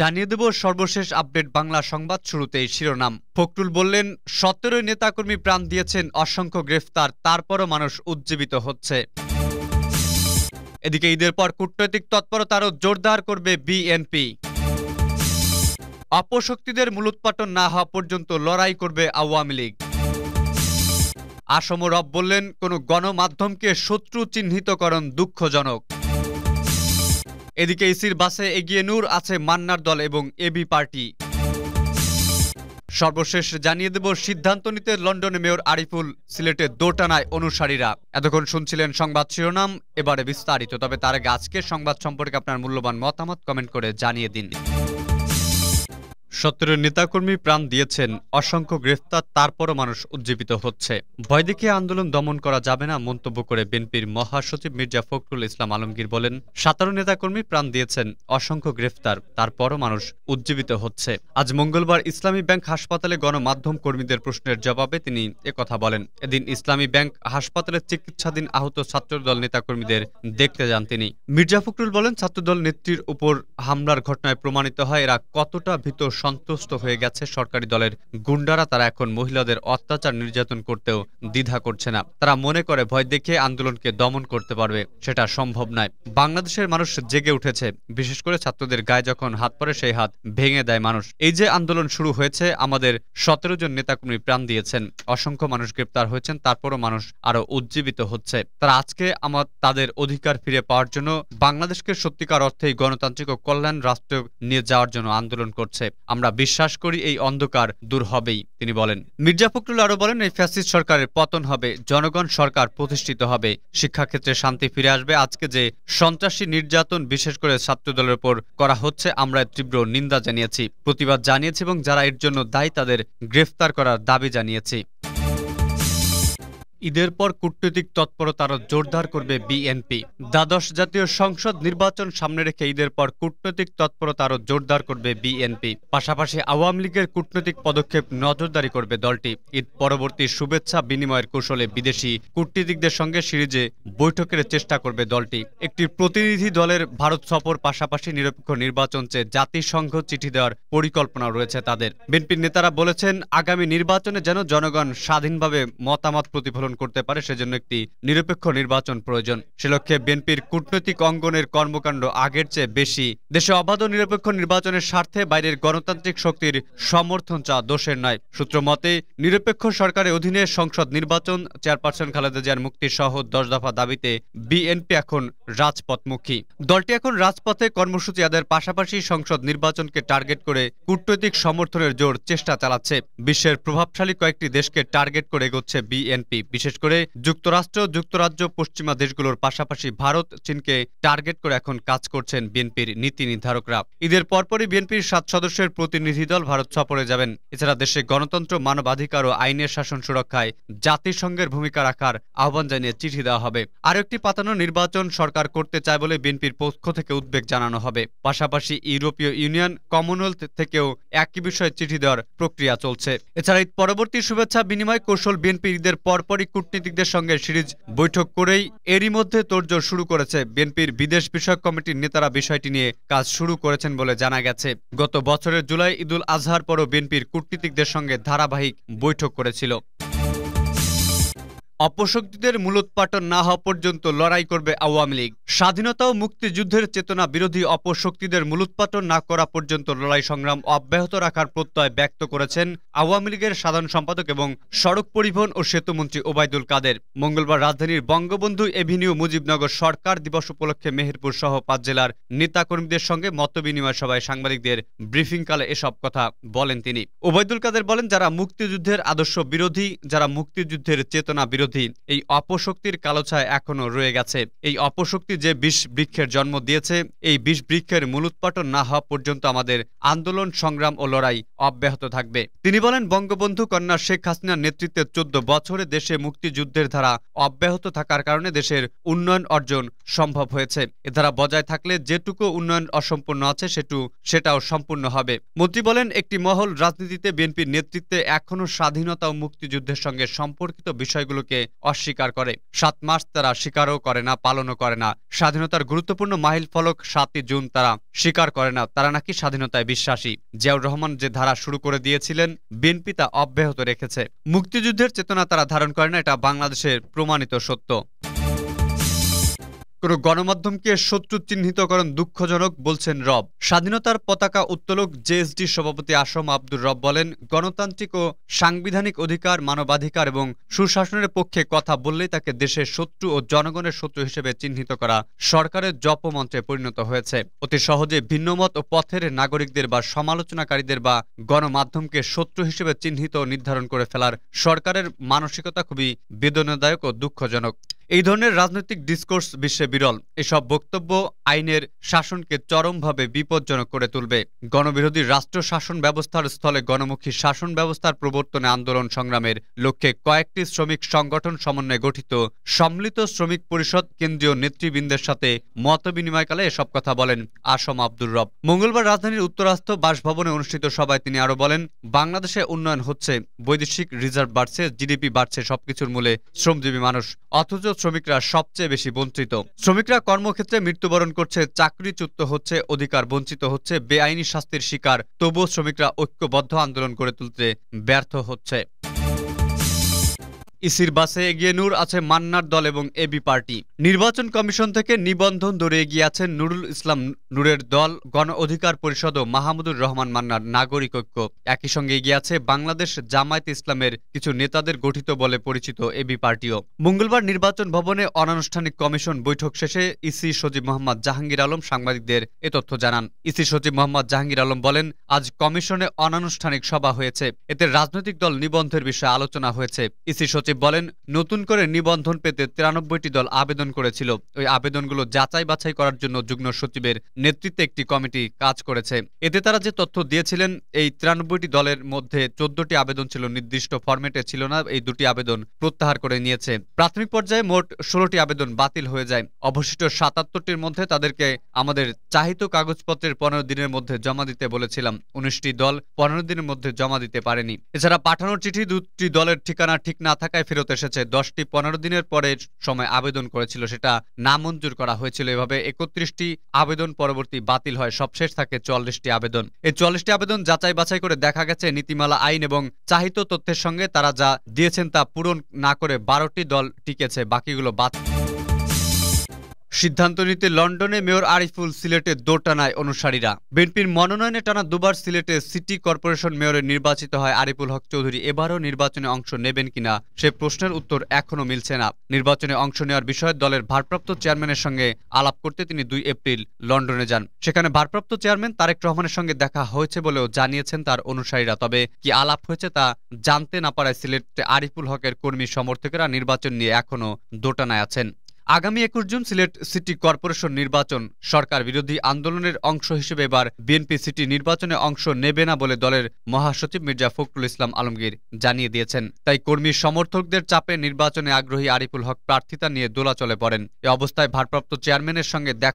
জানিয়ে দেব সর্বশেষ আপডেট বাংলা সংবাদ শুরুতে শিরোনাম ফখরুল বললেন সতেরোই নেতাকর্মী প্রাণ দিয়েছেন অসংখ্য গ্রেফতার তারপরও মানুষ উজ্জীবিত হচ্ছে এদিকে ঈদের পর কূটনৈতিক তৎপরতা আরও জোরদার করবে বিএনপি অপশক্তিদের মূলোৎপাটন না হওয়া পর্যন্ত লড়াই করবে আওয়ামী লীগ আসম রব বললেন কোনো গণমাধ্যমকে শত্রু চিহ্নিতকরণ দুঃখজনক এদিকে ইসির বাসে এগিয়ে নূর আছে মান্নার দল এবং এবি পার্টি সর্বশেষ জানিয়ে দেব সিদ্ধান্ত নিতে লন্ডনে মেয়র আরিফুল সিলেটে দোটানায় অনুসারীরা এতক্ষণ শুনছিলেন সংবাদ শিরোনাম এবারে বিস্তারিত তবে তার আগে আজকের সংবাদ সম্পর্কে আপনার মূল্যবান মতামত কমেন্ট করে জানিয়ে দিন সত্তরের নেতাকর্মী প্রাণ দিয়েছেন অসংখ্য গ্রেফতার তারপরও মানুষ উজ্জীবিত হচ্ছে ভয় দেখিয়ে আন্দোলন দমন করা যাবে না মন্তব্য করে বিএনপির মহাসচিব মির্জা ফখরুল ইসলাম আলমগীর বলেন সাতারো নেতাকর্মী প্রাণ দিয়েছেন অসংখ্য গ্রেফতার তারপরও মানুষ উজ্জীবিত হচ্ছে আজ মঙ্গলবার ইসলামী ব্যাংক হাসপাতালে গণমাধ্যম কর্মীদের প্রশ্নের জবাবে তিনি কথা বলেন এদিন ইসলামী ব্যাংক হাসপাতালে চিকিৎসাধীন আহত ছাত্রদল নেতাকর্মীদের দেখতে যান তিনি মির্জা ফখরুল বলেন ছাত্রদল নেত্রীর উপর হামলার ঘটনায় প্রমাণিত হয় এরা কতটা ভীত সন্তুষ্ট হয়ে গেছে সরকারি দলের গুন্ডারা তারা এখন মহিলাদের অত্যাচার নির্যাতন করতেও দ্বিধা করছে না তারা মনে করে ভয় দেখে আন্দোলনকে দমন করতে পারবে সেটা সম্ভব নয় বাংলাদেশের মানুষ জেগে উঠেছে বিশেষ করে ছাত্রদের গায়ে যখন হাত পরে সেই হাত ভেঙে দেয় মানুষ এই যে আন্দোলন শুরু হয়েছে আমাদের সতেরো জন নেতাকর্মী প্রাণ দিয়েছেন অসংখ্য মানুষ গ্রেপ্তার হয়েছেন তারপরও মানুষ আরো উজ্জীবিত হচ্ছে তারা আজকে আমার তাদের অধিকার ফিরে পাওয়ার জন্য বাংলাদেশকে সত্যিকার অর্থেই গণতান্ত্রিক ও কল্যাণ রাষ্ট্র নিয়ে যাওয়ার জন্য আন্দোলন করছে আমরা বিশ্বাস করি এই অন্ধকার দূর হবেই তিনি বলেন মির্জা ফখরুল আরও বলেন এই ফ্যাসিস্ট সরকারের পতন হবে জনগণ সরকার প্রতিষ্ঠিত হবে শিক্ষাক্ষেত্রে শান্তি ফিরে আসবে আজকে যে সন্ত্রাসী নির্যাতন বিশেষ করে ছাত্রদলের ওপর করা হচ্ছে আমরা তীব্র নিন্দা জানিয়েছি প্রতিবাদ জানিয়েছি এবং যারা এর জন্য দায়ী তাদের গ্রেফতার করার দাবি জানিয়েছি ঈদের পর কূটনৈতিক তৎপরতা আরও জোরদার করবে বিএনপি দ্বাদশ জাতীয় সংসদ নির্বাচন সামনে রেখে ঈদের পর কূটনৈতিক তৎপরতা আরও জোরদার করবে বিএনপি পাশাপাশি আওয়ামী লীগের কূটনৈতিক পদক্ষেপ নজরদারি করবে দলটি ঈদ পরবর্তী শুভেচ্ছা বিনিময়ের কৌশলে বিদেশি কূটনীতিকদের সঙ্গে সিরিজে বৈঠকের চেষ্টা করবে দলটি একটি প্রতিনিধি দলের ভারত সফর পাশাপাশি নিরপেক্ষ নির্বাচন চেয়ে জাতিসংঘ চিঠি দেওয়ার পরিকল্পনা রয়েছে তাদের বিএনপির নেতারা বলেছেন আগামী নির্বাচনে যেন জনগণ স্বাধীনভাবে মতামত প্রতিফলন করতে পারে সেজন্য একটি নিরপেক্ষ নির্বাচন প্রয়োজন সে লক্ষ্যে বিএনপির কূটনৈতিক অঙ্গনের কর্মকাণ্ড আগের চেয়ে বেশি দেশে অবাধ নিরপেক্ষ নির্বাচনের স্বার্থে বাইরের গণতান্ত্রিক শক্তির সমর্থন চা দোষের নয় সূত্র মতে নিরপেক্ষ সরকারের অধীনে সংসদ নির্বাচন চেয়ারপারসন খালেদা জিয়ার মুক্তি সহ দশ দফা দাবিতে বিএনপি এখন রাজপথমুখী দলটি এখন রাজপথে কর্মসূচি আদায়ের পাশাপাশি সংসদ নির্বাচনকে টার্গেট করে কূটনৈতিক সমর্থনের জোর চেষ্টা চালাচ্ছে বিশ্বের প্রভাবশালী কয়েকটি দেশকে টার্গেট করে এগোচ্ছে বিএনপি বিশেষ করে যুক্তরাষ্ট্র যুক্তরাজ্য পশ্চিমা দেশগুলোর পাশাপাশি ভারত চীনকে টার্গেট করে এখন কাজ করছেন বিএনপির নীতি নির্ধারকরা ঈদের পরপরই বিএনপির সাত সদস্যের প্রতিনিধি দল ভারত সফরে যাবেন এছাড়া দেশে গণতন্ত্র মানবাধিকার ও আইনের শাসন সুরক্ষায় জাতিসংঘের ভূমিকা রাখার আহ্বান জানিয়ে চিঠি দেওয়া হবে আর একটি পাতানো নির্বাচন সরকার করতে চায় বলে বিএনপির পক্ষ থেকে উদ্বেগ জানানো হবে পাশাপাশি ইউরোপীয় ইউনিয়ন কমনওয়েলথ থেকেও একই বিষয়ে চিঠি দেওয়ার প্রক্রিয়া চলছে এছাড়া ঈদ পরবর্তী শুভেচ্ছা বিনিময় কৌশল বিএনপি ঈদের পরপরই কূটনীতিকদের সঙ্গে সিরিজ বৈঠক করেই এরই মধ্যে তোড়জোড় শুরু করেছে বিএনপির বিদেশ বিষয়ক কমিটির নেতারা বিষয়টি নিয়ে কাজ শুরু করেছেন বলে জানা গেছে গত বছরের জুলাই ঈদুল আজহার পরও বিএনপির কূটনীতিকদের সঙ্গে ধারাবাহিক বৈঠক করেছিল অপশক্তিদের মূলোৎপাটন না হওয়া পর্যন্ত লড়াই করবে আওয়ামী লীগ স্বাধীনতা ও মুক্তিযুদ্ধের চেতনা বিরোধী অপশক্তিদের মূলোৎপাটন না করা পর্যন্ত লড়াই সংগ্রাম অব্যাহত রাখার প্রত্যয় ব্যক্ত করেছেন আওয়ামী লীগের সাধারণ সম্পাদক এবং সড়ক পরিবহন ও সেতুমন্ত্রী ওবায়দুল কাদের মঙ্গলবার রাজধানীর বঙ্গবন্ধু এভিনিউ মুজিবনগর সরকার দিবস উপলক্ষে মেহেরপুর সহ পাঁচ জেলার নেতাকর্মীদের সঙ্গে মত বিনিময় সভায় সাংবাদিকদের ব্রিফিংকালে এসব কথা বলেন তিনি ওবায়দুল কাদের বলেন যারা মুক্তিযুদ্ধের আদর্শ বিরোধী যারা মুক্তিযুদ্ধের চেতনা বিরোধী এই অপশক্তির কালোছায় এখনও রয়ে গেছে এই অপশক্তি যে বিষ বৃক্ষের জন্ম দিয়েছে এই বিষ বৃক্ষের মূলোৎপাটন না হওয়া পর্যন্ত আমাদের আন্দোলন সংগ্রাম ও লড়াই অব্যাহত থাকবে তিনি বলেন বঙ্গবন্ধু কন্যা শেখ হাসিনার নেতৃত্বে চোদ্দ বছরে দেশে মুক্তিযুদ্ধের ধারা অব্যাহত থাকার কারণে দেশের উন্নয়ন অর্জন সম্ভব হয়েছে এ ধারা বজায় থাকলে যেটুকু উন্নয়ন অসম্পূর্ণ আছে সেটু সেটাও সম্পূর্ণ হবে মন্ত্রী বলেন একটি মহল রাজনীতিতে বিএনপির নেতৃত্বে এখনও স্বাধীনতা ও মুক্তিযুদ্ধের সঙ্গে সম্পর্কিত বিষয়গুলোকে অস্বীকার করে সাত মাস তারা স্বীকারও করে না পালনও করে না স্বাধীনতার গুরুত্বপূর্ণ মাইল ফলক সাতই জুন তারা স্বীকার করে না তারা নাকি স্বাধীনতায় বিশ্বাসী জিয়াউর রহমান যে ধারা শুরু করে দিয়েছিলেন বিএনপি তা অব্যাহত রেখেছে মুক্তিযুদ্ধের চেতনা তারা ধারণ করে না এটা বাংলাদেশের প্রমাণিত সত্য কোনো গণমাধ্যমকে শত্রু চিহ্নিত করেন দুঃখজনক বলছেন রব স্বাধীনতার পতাকা উত্তোলক জেএসডি সভাপতি আসম আব্দুর রব বলেন গণতান্ত্রিক ও সাংবিধানিক অধিকার মানবাধিকার এবং সুশাসনের পক্ষে কথা বললেই তাকে দেশের শত্রু ও জনগণের শত্রু হিসেবে চিহ্নিত করা সরকারের জপমন্ত্রে পরিণত হয়েছে অতি সহজে ভিন্নমত ও পথের নাগরিকদের বা সমালোচনাকারীদের বা গণমাধ্যমকে শত্রু হিসেবে চিহ্নিত নির্ধারণ করে ফেলার সরকারের মানসিকতা খুবই বেদনাদায়ক ও দুঃখজনক এই ধরনের রাজনৈতিক ডিসকোর্স বিশ্বে বিরল এসব বক্তব্য আইনের শাসনকে চরমভাবে বিপজ্জনক করে তুলবে গণবিরোধী রাষ্ট্র শাসন ব্যবস্থার স্থলে গণমুখী শাসন ব্যবস্থার প্রবর্তনে আন্দোলন সংগ্রামের লক্ষ্যে কয়েকটি শ্রমিক সংগঠন সমন্বয়ে গঠিত সম্মিলিত শ্রমিক পরিষদ কেন্দ্রীয় নেতৃবৃন্দের সাথে মত বিনিময়কালে এসব কথা বলেন আসম আব্দুর রব মঙ্গলবার রাজধানীর উত্তরাস্থ বাসভবনে অনুষ্ঠিত সভায় তিনি আরও বলেন বাংলাদেশে উন্নয়ন হচ্ছে বৈদেশিক রিজার্ভ বাড়ছে জিডিপি বাড়ছে সবকিছুর মূলে শ্রমজীবী মানুষ অথচ শ্রমিকরা সবচেয়ে বেশি বঞ্চিত শ্রমিকরা কর্মক্ষেত্রে মৃত্যুবরণ করছে চাকরিচ্যুত হচ্ছে অধিকার বঞ্চিত হচ্ছে বেআইনি শাস্তির শিকার তবুও শ্রমিকরা ঐক্যবদ্ধ আন্দোলন গড়ে তুলতে ব্যর্থ হচ্ছে ইসির বাসে এগিয়ে নূর আছে মান্নার দল এবং এবি পার্টি নির্বাচন কমিশন থেকে নিবন্ধন ধরে এগিয়ে আছেন নুরুল ইসলাম নূরের দল গণ অধিকার পরিষদ ও মাহমুদুর রহমান মান্নার নাগরিক ঐক্য একই সঙ্গে এগিয়ে আছে বাংলাদেশ জামায়াত ইসলামের কিছু নেতাদের গঠিত বলে পরিচিত এবি পার্টিও মঙ্গলবার নির্বাচন ভবনে অনানুষ্ঠানিক কমিশন বৈঠক শেষে ইসি সচিব মোহাম্মদ জাহাঙ্গীর আলম সাংবাদিকদের এ তথ্য জানান ইসি সচিব মোহাম্মদ জাহাঙ্গীর আলম বলেন আজ কমিশনে অনানুষ্ঠানিক সভা হয়েছে এতে রাজনৈতিক দল নিবন্ধের বিষয়ে আলোচনা হয়েছে ইসি সচিব সচিব বলেন নতুন করে নিবন্ধন পেতে তিরানব্বইটি দল আবেদন করেছিল ওই আবেদনগুলো যাচাই বাছাই করার জন্য যুগ্ম সচিবের নেতৃত্বে একটি কমিটি কাজ করেছে এতে তারা যে তথ্য দিয়েছিলেন এই তিরানব্বইটি দলের মধ্যে চোদ্দটি আবেদন ছিল নির্দিষ্ট ফরম্যাটে ছিল না এই দুটি আবেদন প্রত্যাহার করে নিয়েছে প্রাথমিক পর্যায়ে মোট ষোলোটি আবেদন বাতিল হয়ে যায় অবশিষ্ট সাতাত্তরটির মধ্যে তাদেরকে আমাদের চাহিত কাগজপত্রের পনেরো দিনের মধ্যে জমা দিতে বলেছিলাম উনিশটি দল পনেরো দিনের মধ্যে জমা দিতে পারেনি এছাড়া পাঠানোর চিঠি দুটি দলের ঠিকানা ঠিক না থাকা ঢাকায় ফেরত এসেছে দশটি পনেরো দিনের পরে সময় আবেদন করেছিল সেটা নামঞ্জুর করা হয়েছিল এভাবে একত্রিশটি আবেদন পরবর্তী বাতিল হয় সবশেষ থাকে চল্লিশটি আবেদন এই চল্লিশটি আবেদন যাচাই বাছাই করে দেখা গেছে নীতিমালা আইন এবং চাহিত তথ্যের সঙ্গে তারা যা দিয়েছেন তা পূরণ না করে বারোটি দল টিকেছে বাকিগুলো বাতিল সিদ্ধান্ত নিতে লন্ডনে মেয়র আরিফুল সিলেটে দোটানায় অনুসারীরা বিএনপির মনোনয়নে টানা দুবার সিলেটে সিটি কর্পোরেশন মেয়রের নির্বাচিত হয় আরিফুল হক চৌধুরী এবারও নির্বাচনে অংশ নেবেন কিনা সে প্রশ্নের উত্তর এখনও মিলছে না নির্বাচনে অংশ নেওয়ার বিষয়ে দলের ভারপ্রাপ্ত চেয়ারম্যানের সঙ্গে আলাপ করতে তিনি দুই এপ্রিল লন্ডনে যান সেখানে ভারপ্রাপ্ত চেয়ারম্যান তারেক রহমানের সঙ্গে দেখা হয়েছে বলেও জানিয়েছেন তার অনুসারীরা তবে কি আলাপ হয়েছে তা জানতে না পারায় সিলেটে আরিফুল হকের কর্মী সমর্থকেরা নির্বাচন নিয়ে এখনও দোটানায় আছেন আগামী একুশ জুন সিলেট সিটি কর্পোরেশন নির্বাচন সরকার বিরোধী আন্দোলনের অংশ হিসেবে এবার বিএনপি সিটি নির্বাচনে অংশ নেবে না বলে দলের মহাসচিব মির্জা ফখরুল ইসলাম আলমগীর জানিয়ে দিয়েছেন তাই কর্মী সমর্থকদের চাপে নির্বাচনে আগ্রহী আরিফুল হক প্রার্থিতা নিয়ে দোলাচলে পড়েন এ অবস্থায় ভারপ্রাপ্ত চেয়ারম্যানের সঙ্গে